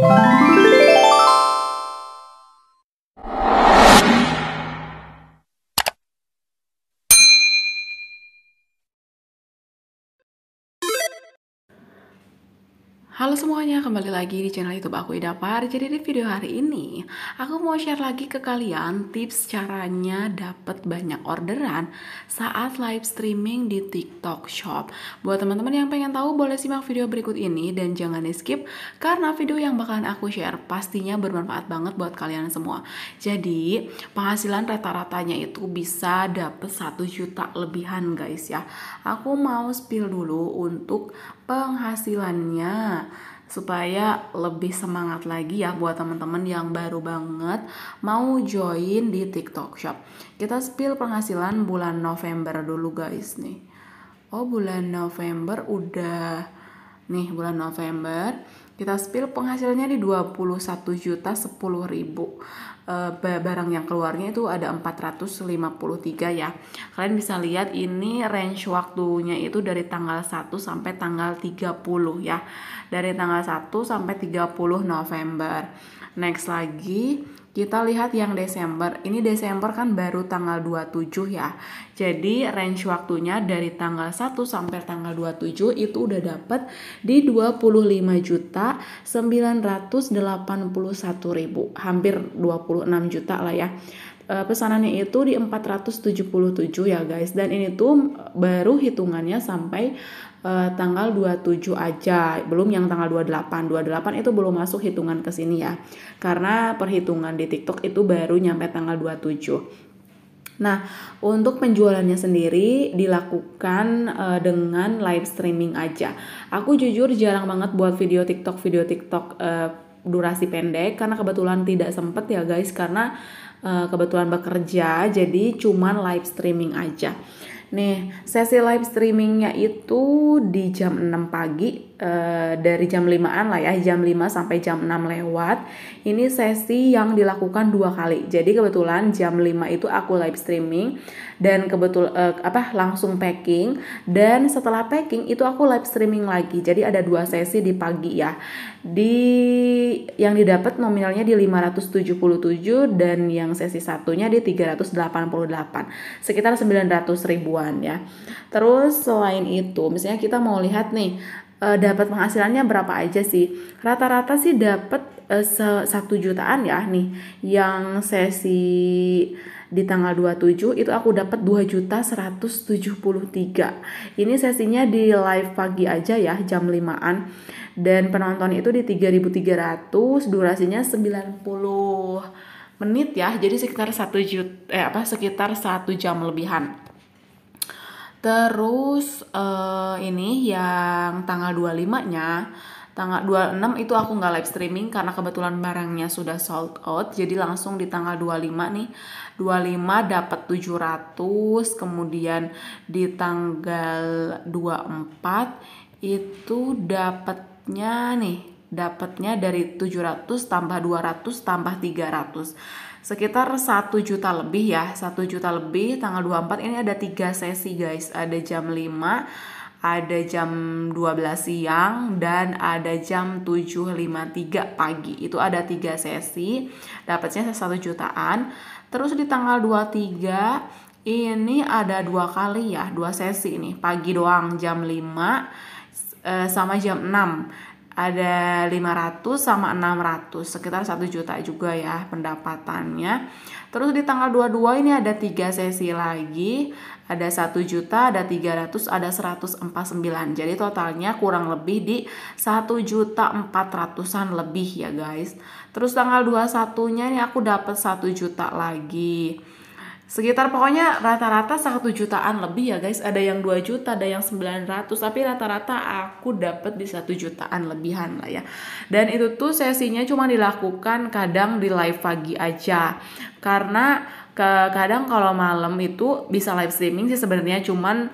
Bye. Halo semuanya, kembali lagi di channel YouTube aku Ida Par. Jadi di video hari ini, aku mau share lagi ke kalian tips caranya dapat banyak orderan saat live streaming di TikTok Shop. Buat teman-teman yang pengen tahu, boleh simak video berikut ini dan jangan di skip karena video yang bakalan aku share pastinya bermanfaat banget buat kalian semua. Jadi penghasilan rata-ratanya itu bisa dapat 1 juta lebihan guys ya. Aku mau spill dulu untuk penghasilannya supaya lebih semangat lagi ya buat teman-teman yang baru banget mau join di TikTok Shop. Kita spill penghasilan bulan November dulu guys nih. Oh, bulan November udah Nih bulan November kita spill penghasilnya di 21 juta 10 ribu e, barang yang keluarnya itu ada 453 ya kalian bisa lihat ini range waktunya itu dari tanggal 1 sampai tanggal 30 ya dari tanggal 1 sampai 30 November Next lagi, kita lihat yang Desember. Ini Desember kan baru tanggal 27 ya. Jadi range waktunya dari tanggal 1 sampai tanggal 27 itu udah dapat di 25 juta 981 ribu. Hampir 26 juta lah ya uh, pesanannya itu di 477 ya guys dan ini tuh eh, baru hitungannya sampai uh, tanggal 27 aja belum yang tanggal 28 28 itu belum masuk hitungan ke sini ya karena perhitungan di TikTok itu baru nyampe tanggal 27 Nah, untuk penjualannya sendiri dilakukan uh, dengan live streaming aja. Aku jujur jarang banget buat video TikTok, video TikTok uh, durasi pendek karena kebetulan tidak sempet ya guys karena Eh, kebetulan bekerja jadi cuman live streaming aja. Nih, sesi live streamingnya itu di jam 6 pagi Eh, dari jam 5-an lah ya, jam 5 sampai jam 6 lewat. Ini sesi yang dilakukan dua kali. Jadi kebetulan jam 5 itu aku live streaming dan kebetul uh, apa langsung packing dan setelah packing itu aku live streaming lagi. Jadi ada dua sesi di pagi ya. Di yang didapat nominalnya di 577 dan yang sesi satunya di 388. Sekitar 900 ribuan ya. Terus selain itu, misalnya kita mau lihat nih uh, dapat penghasilannya berapa aja sih rata-rata sih dapat uh, satu jutaan ya nih yang sesi di tanggal 27 itu aku dapat 2 juta 173 ini sesinya di live pagi aja ya jam 5an dan penonton itu di 3300 durasinya 90 menit ya jadi sekitar satu juta eh apa sekitar satu jam lebihan Terus uh, ini yang tanggal 25-nya tanggal 26 itu aku nggak live streaming karena kebetulan barangnya sudah sold out. Jadi langsung di tanggal 25 nih. 25 dapat 700, kemudian di tanggal 24 itu dapatnya nih, dapatnya dari 700 tambah 200 tambah 300 sekitar 1 juta lebih ya 1 juta lebih tanggal 24 ini ada tiga sesi guys ada jam 5 ada jam 12 siang dan ada jam 7.53 pagi. Itu ada tiga sesi, dapatnya satu jutaan. Terus di tanggal 23 ini ada dua kali ya, dua sesi nih, pagi doang jam 5 eh, sama jam 6 ada 500 sama 600 sekitar 1 juta juga ya pendapatannya terus di tanggal 22 ini ada tiga sesi lagi ada 1 juta ada 300 ada 149 jadi totalnya kurang lebih di 1 juta 400an lebih ya guys terus tanggal 21 nya ini aku dapat 1 juta lagi sekitar pokoknya rata-rata satu jutaan lebih ya guys ada yang 2 juta ada yang 900 tapi rata-rata aku dapat di satu jutaan lebihan lah ya dan itu tuh sesinya cuma dilakukan kadang di live pagi aja karena ke kadang kalau malam itu bisa live streaming sih sebenarnya cuman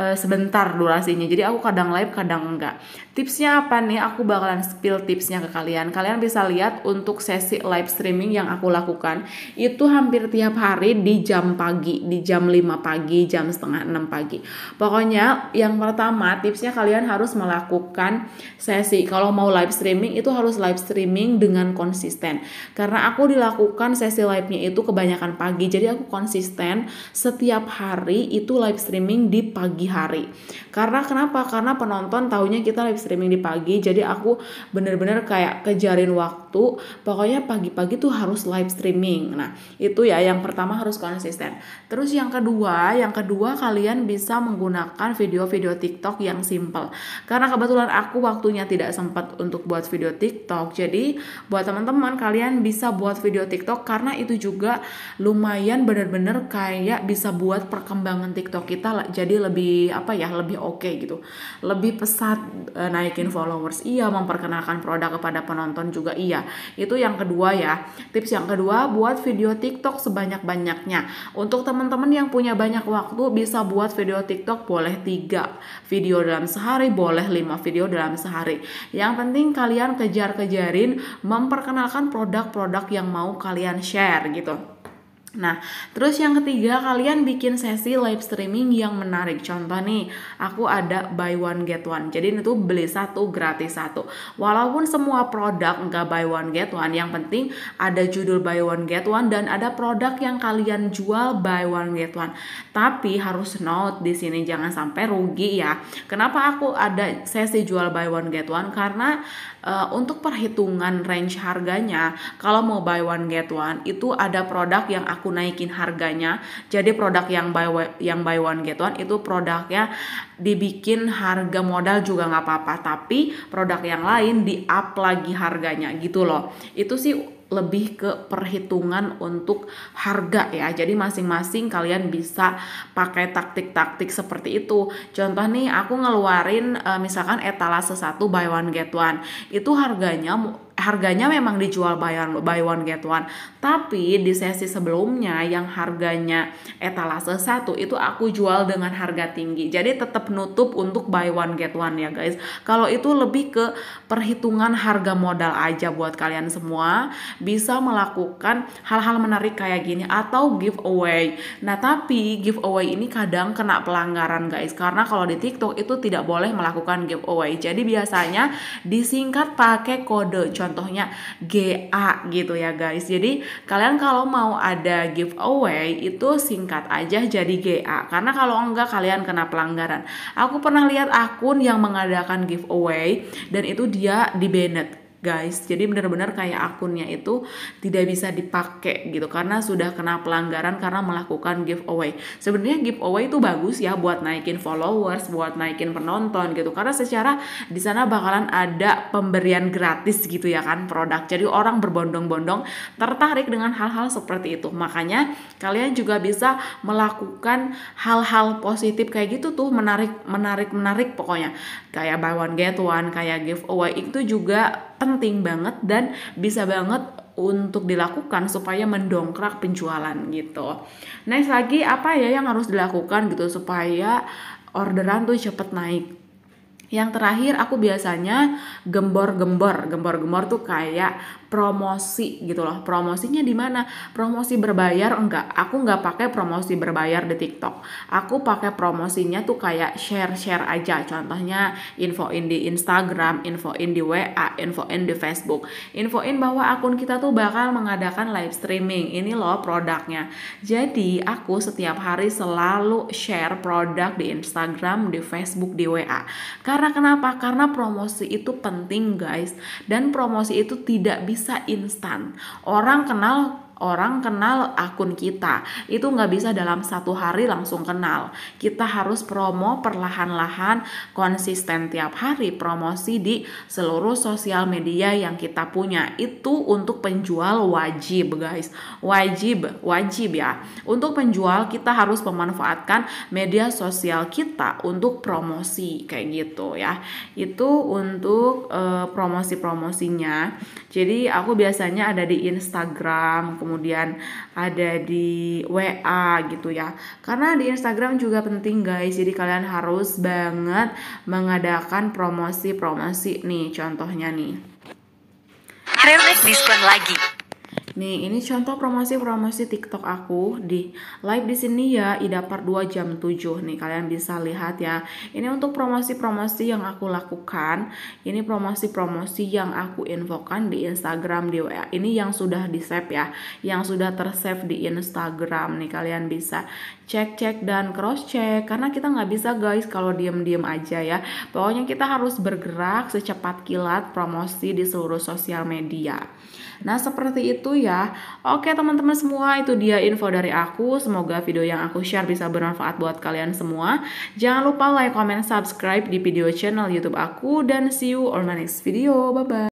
uh, sebentar durasinya. Jadi aku kadang live, kadang enggak. Tipsnya apa nih? Aku bakalan spill tipsnya ke kalian. Kalian bisa lihat untuk sesi live streaming yang aku lakukan itu hampir tiap hari di jam pagi, di jam 5 pagi, jam setengah 6 pagi. Pokoknya yang pertama tipsnya kalian harus melakukan sesi. Kalau mau live streaming itu harus live streaming dengan konsisten. Karena aku dilakukan sesi live-nya itu kebanyakan pagi. Jadi aku konsisten setiap hari itu live streaming di pagi hari karena kenapa karena penonton tahunya kita live streaming di pagi jadi aku bener-bener kayak kejarin waktu pokoknya pagi-pagi tuh harus live streaming nah itu ya yang pertama harus konsisten terus yang kedua yang kedua kalian bisa menggunakan video-video TikTok yang simple karena kebetulan aku waktunya tidak sempat untuk buat video TikTok jadi buat teman-teman kalian bisa buat video TikTok karena itu juga lumayan bener-bener kayak bisa buat perkembangan TikTok kita jadi lebih lebih apa ya lebih oke okay gitu lebih pesat e, naikin followers iya memperkenalkan produk kepada penonton juga iya itu yang kedua ya tips yang kedua buat video TikTok sebanyak banyaknya untuk teman-teman yang punya banyak waktu bisa buat video TikTok boleh tiga video dalam sehari boleh lima video dalam sehari yang penting kalian kejar-kejarin memperkenalkan produk-produk yang mau kalian share gitu Nah, terus yang ketiga kalian bikin sesi live streaming yang menarik. Contoh nih, aku ada buy one get one. Jadi itu beli satu gratis satu. Walaupun semua produk nggak buy one get one, yang penting ada judul buy one get one dan ada produk yang kalian jual buy one get one. Tapi harus note di sini jangan sampai rugi ya. Kenapa aku ada sesi jual buy one get one? Karena uh, untuk perhitungan range harganya kalau mau buy one get one itu ada produk yang aku naikin harganya jadi produk yang buy one, yang buy one get one itu produknya dibikin harga modal juga nggak apa-apa tapi produk yang lain di up lagi harganya gitu loh itu sih lebih ke perhitungan untuk harga ya. Jadi masing-masing kalian bisa pakai taktik-taktik seperti itu. Contoh nih aku ngeluarin eh, misalkan etalase satu buy one get one. Itu harganya harganya memang dijual buy one, buy one get one tapi di sesi sebelumnya yang harganya etalase satu itu aku jual dengan harga tinggi jadi tetap nutup untuk buy one get one ya guys kalau itu lebih ke perhitungan harga modal aja buat kalian semua bisa melakukan hal-hal menarik kayak gini atau giveaway nah tapi giveaway ini kadang kena pelanggaran guys karena kalau di tiktok itu tidak boleh melakukan giveaway jadi biasanya disingkat pakai kode contoh contohnya GA gitu ya guys. Jadi kalian kalau mau ada giveaway itu singkat aja jadi GA karena kalau enggak kalian kena pelanggaran. Aku pernah lihat akun yang mengadakan giveaway dan itu dia di guys. Jadi benar-benar kayak akunnya itu tidak bisa dipakai gitu karena sudah kena pelanggaran karena melakukan giveaway. Sebenarnya giveaway itu bagus ya buat naikin followers, buat naikin penonton gitu. Karena secara di sana bakalan ada pemberian gratis gitu ya kan produk. Jadi orang berbondong-bondong tertarik dengan hal-hal seperti itu. Makanya kalian juga bisa melakukan hal-hal positif kayak gitu tuh menarik menarik menarik pokoknya. Kayak buy one get one, kayak giveaway itu juga penting banget dan bisa banget untuk dilakukan supaya mendongkrak penjualan gitu. Next lagi apa ya yang harus dilakukan gitu supaya orderan tuh cepet naik. Yang terakhir aku biasanya gembor-gembor. Gembor-gembor tuh kayak promosi gitu loh. Promosinya di mana? Promosi berbayar enggak? Aku enggak pakai promosi berbayar di TikTok. Aku pakai promosinya tuh kayak share-share aja. Contohnya infoin di Instagram, infoin di WA, infoin di Facebook. Infoin bahwa akun kita tuh bakal mengadakan live streaming. Ini loh produknya. Jadi aku setiap hari selalu share produk di Instagram, di Facebook, di WA. Karena kenapa? Karena promosi itu penting guys. Dan promosi itu tidak bisa bisa instan. Orang kenal orang kenal akun kita. Itu nggak bisa dalam satu hari langsung kenal. Kita harus promo perlahan-lahan konsisten tiap hari promosi di seluruh sosial media yang kita punya. Itu untuk penjual wajib guys. Wajib, wajib ya. Untuk penjual kita harus memanfaatkan media sosial kita untuk promosi kayak gitu ya. Itu untuk uh, promosi-promosinya. Jadi aku biasanya ada di Instagram, kemudian ada di WA gitu ya. Karena di Instagram juga penting guys, jadi kalian harus banget mengadakan promosi-promosi nih contohnya nih. Rewek diskon lagi. Nih, ini contoh promosi-promosi TikTok aku di live di sini ya, part 2 jam 7 nih. Kalian bisa lihat ya. Ini untuk promosi-promosi yang aku lakukan. Ini promosi-promosi yang aku infokan di Instagram di WA. Ini yang sudah di-save ya, yang sudah tersave di Instagram nih. Kalian bisa cek-cek dan cross-check karena kita nggak bisa guys kalau diem-diem aja ya. Pokoknya kita harus bergerak secepat kilat promosi di seluruh sosial media. Nah, seperti itu ya ya. Oke teman-teman semua itu dia info dari aku. Semoga video yang aku share bisa bermanfaat buat kalian semua. Jangan lupa like, comment, subscribe di video channel YouTube aku. Dan see you on my next video. Bye-bye.